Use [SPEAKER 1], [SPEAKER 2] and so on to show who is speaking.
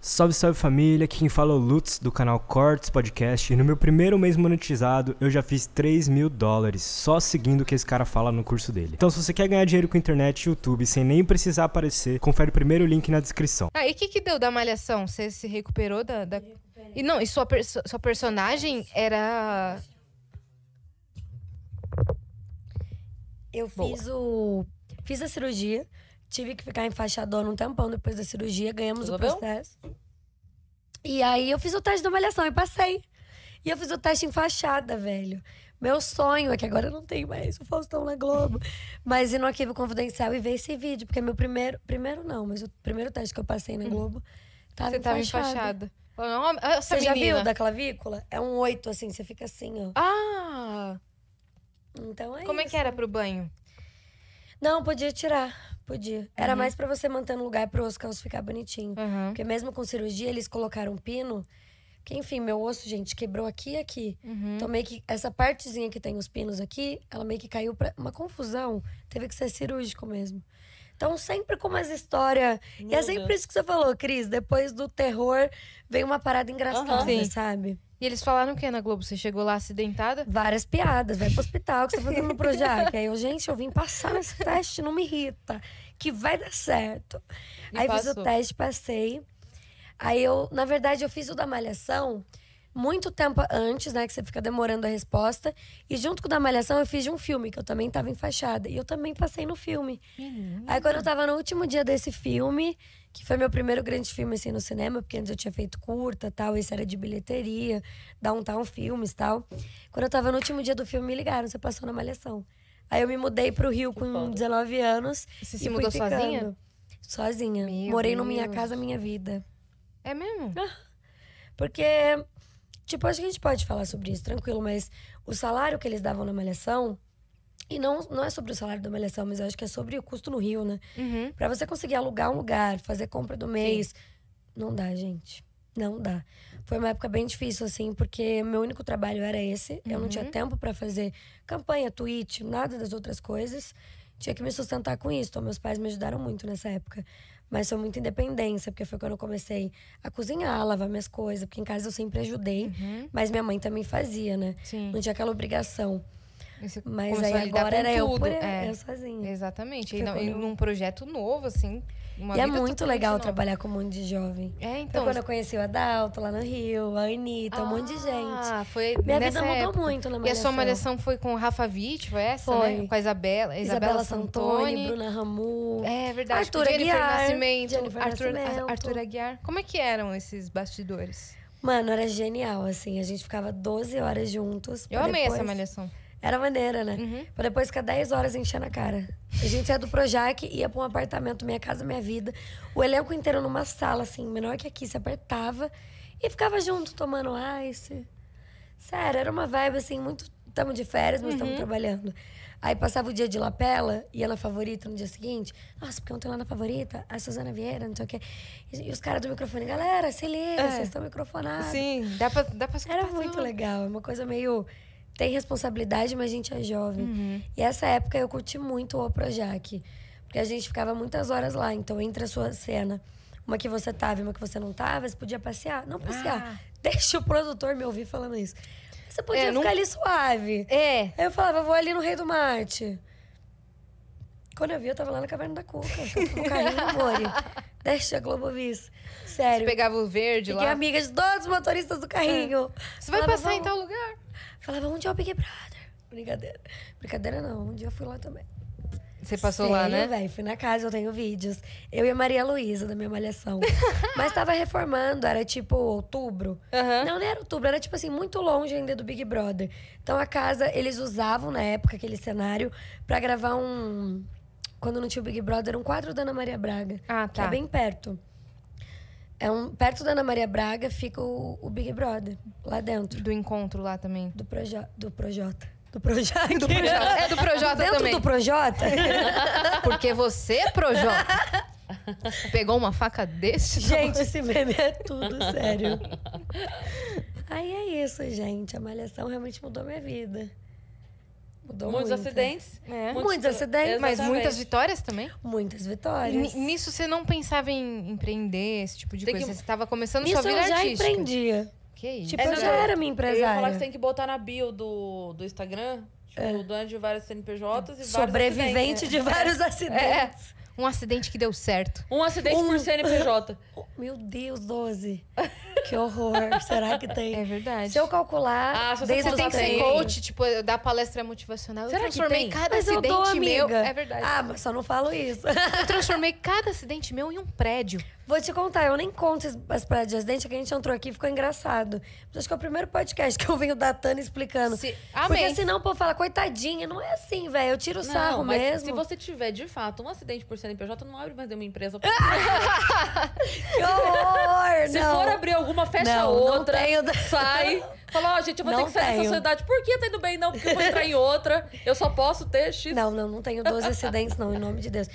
[SPEAKER 1] Salve, salve família, aqui quem fala é o Lutz do canal Cortes Podcast e no meu primeiro mês monetizado eu já fiz 3 mil dólares só seguindo o que esse cara fala no curso dele. Então se você quer ganhar dinheiro com internet e YouTube sem nem precisar aparecer, confere o primeiro link na descrição. Ah, e o que que deu da malhação? Você se recuperou da... da... E não, e sua, perso sua personagem era... Eu Boa. fiz o... Fiz a cirurgia, Tive que ficar enfaixadona um tempão depois da cirurgia, ganhamos o processo. E aí eu fiz o teste da malhação e passei. E eu fiz o teste em fachada, velho. Meu sonho é que agora não tem mais o Faustão na Globo. mas ir no arquivo confidencial e ver esse vídeo, porque é meu primeiro. Primeiro não, mas o primeiro teste que eu passei na hum. Globo tava Você tava enfaixada. enfaixada. Você já viu da clavícula? É um oito, assim, você fica assim, ó. Ah! Então é Como isso. é que era pro banho? Não, podia tirar. Podia. Era uhum. mais para você manter no lugar pro osso calço ficar bonitinho. Uhum. Porque mesmo com cirurgia, eles colocaram um pino. que enfim, meu osso, gente, quebrou aqui e aqui. Uhum. Então, meio que essa partezinha que tem os pinos aqui, ela meio que caiu pra uma confusão. Teve que ser cirúrgico mesmo. Então, sempre com umas histórias. E é sempre isso que você falou, Cris. Depois do terror, vem uma parada engraçada, uhum. sabe? E eles falaram o que na Globo? Você chegou lá acidentada? Várias piadas. Vai pro hospital que você tá fazendo no Projac. Aí eu, gente, eu vim passar nesse teste, não me irrita. Que vai dar certo. E aí passou. fiz o teste, passei. Aí eu, na verdade, eu fiz o da malhação muito tempo antes, né? Que você fica demorando a resposta. E junto com a da Malhação, eu fiz de um filme, que eu também estava em fachada. E eu também passei no filme. Uhum. Aí quando eu estava no último dia desse filme, que foi meu primeiro grande filme, assim, no cinema, porque antes eu tinha feito curta, tal, esse era de bilheteria, downtown filmes, tal. Quando eu estava no último dia do filme, me ligaram, você passou na Malhação. Aí eu me mudei para o Rio que com foda. 19 anos. Você se mudou ficando. sozinha? Sozinha. Meu Morei Deus. no Minha Casa Minha Vida. É mesmo? Porque Tipo, acho que a gente pode falar sobre isso, tranquilo, mas o salário que eles davam na Malhação. E não, não é sobre o salário da Malhação, mas eu acho que é sobre o custo no Rio, né? Uhum. Pra você conseguir alugar um lugar, fazer compra do mês. Sim. Não dá, gente. Não dá. Foi uma época bem difícil, assim, porque meu único trabalho era esse. Uhum. Eu não tinha uhum. tempo para fazer campanha, tweet, nada das outras coisas tinha que me sustentar com isso. Então, meus pais me ajudaram muito nessa época. Mas foi muita independência, porque foi quando eu comecei a cozinhar, a lavar minhas coisas, porque em casa eu sempre ajudei, uhum. mas minha mãe também fazia, né? Sim. Não tinha aquela obrigação. mas aí agora era tudo. eu por é. eu sozinha. Exatamente. E, não, e num projeto novo, assim, uma e é muito legal nova. trabalhar com um monte de jovem. É, então. Foi quando eu conheci o Adalto lá no Rio, a Anitta, ah, um monte de ah, gente. Ah, foi. Minha vida mudou época. muito na Malhação. E a sua Malhação foi com o Rafa Witt, foi essa? Né? Foi. Né? Com a Isabela. Isabela, Isabela Santoni, Santoni, Bruna Ramu. É, é verdade. Arthur Aguiar. Nascimento, Arthur, Nascimento. Arthur Aguiar. Como é que eram esses bastidores? Mano, era genial, assim. A gente ficava 12 horas juntos. Eu amei depois... essa Malhação. Era maneira, né? Uhum. Pra depois ficar 10 horas enchendo a cara. A gente ia é do Projac, ia pra um apartamento, Minha Casa Minha Vida. O elenco inteiro numa sala, assim, menor que aqui, se apertava. E ficava junto, tomando ice. Sério, era uma vibe, assim, muito... Estamos de férias, mas estamos uhum. trabalhando. Aí passava o dia de lapela, ia na favorita no dia seguinte. Nossa, porque ontem lá na favorita, a Suzana Vieira, não sei o quê. E, os caras do microfone, galera, se liga, é. vocês estão microfonados. Sim, dá pra, dá pra escutar. Era muito tudo. legal, é uma coisa meio tem responsabilidade, mas a gente é jovem. Uhum. E essa época eu curti muito o Projac, porque a gente ficava muitas horas lá, então entre a sua cena, uma que você tava e uma que você não tava, você podia passear, não passear. Ah. Deixa o produtor me ouvir falando isso. Você podia é, ficar não... ali suave. É. Aí eu falava, vou ali no Rei do Mate. Quando eu vi, eu tava lá na Caverna da Cuca. Com o carrinho Mori. Deixa a Globovis. Sério. Você pegava o verde Fiquei lá? Fiquei amiga de todos os motoristas do carrinho. É. Você vai falava, passar em tal lugar? falava, onde é o Big Brother? Brincadeira. Brincadeira não, um dia eu fui lá também. Você passou lá, né? velho. Fui na casa, eu tenho vídeos. Eu e a Maria Luísa, da minha malhação. Mas tava reformando, era tipo outubro. Uhum. Não, não era outubro, era tipo assim, muito longe ainda do Big Brother. Então a casa, eles usavam na época aquele cenário para gravar um. Quando não tinha o Big Brother, um quadro da Ana Maria Braga. Ah, tá. Que é tá. bem perto. É um, perto da Ana Maria Braga fica o, o Big Brother, lá dentro. Do encontro lá também. Do, do Projota. Do Projota. Do Projota. É do Projota dentro também. do Projota? Porque você, é Projota, pegou uma faca desse Gente, esse meme é tudo, sério. Aí é isso, gente. A Malhação realmente mudou minha vida. Mudou muitos muito. acidentes. É. Muitos, muitos acidentes. Exatamente. Mas muitas vitórias também? Muitas vitórias. N nisso você não pensava em empreender, esse tipo de tem coisa? Que... Você estava começando Nisso sua vida artística. Nisso eu já empreendia. Que isso? Tipo, eu é, já era minha empresária. Eu ia falar que tem que botar na bio do, do Instagram, tipo, é. dono de vários CNPJs e Sobrevivente vários sobrevivente de vários acidentes. É. Um acidente que deu certo. Um acidente um... por CNPJ. meu Deus, 12. Que horror. Será que tem? É verdade. Se eu calcular. Ah, se você tem que ser coach, tipo, dar palestra motivacional. Será eu transformei que tem? cada mas acidente dou, meu. É verdade. Ah, mas só não falo isso. Eu transformei cada acidente meu em um prédio. Vou te contar, eu nem conto as paradinhas de acidente é que a gente entrou aqui e ficou engraçado. Acho que é o primeiro podcast que eu venho da Tana explicando. Se... Porque senão o povo fala, coitadinha, não é assim, velho. Eu tiro o sarro mas mesmo. Se você tiver, de fato, um acidente por CNPJ, não abre mais nenhuma empresa. que horror! Se não. for abrir alguma, fecha não, outra. Não tenho... Sai. Fala, ó, oh, gente, eu vou não ter que sair tenho. da sociedade. Por que tá indo bem? Não, porque eu vou entrar em outra. Eu só posso ter X. Não, não, não tenho 12 acidentes, não, em nome de Deus.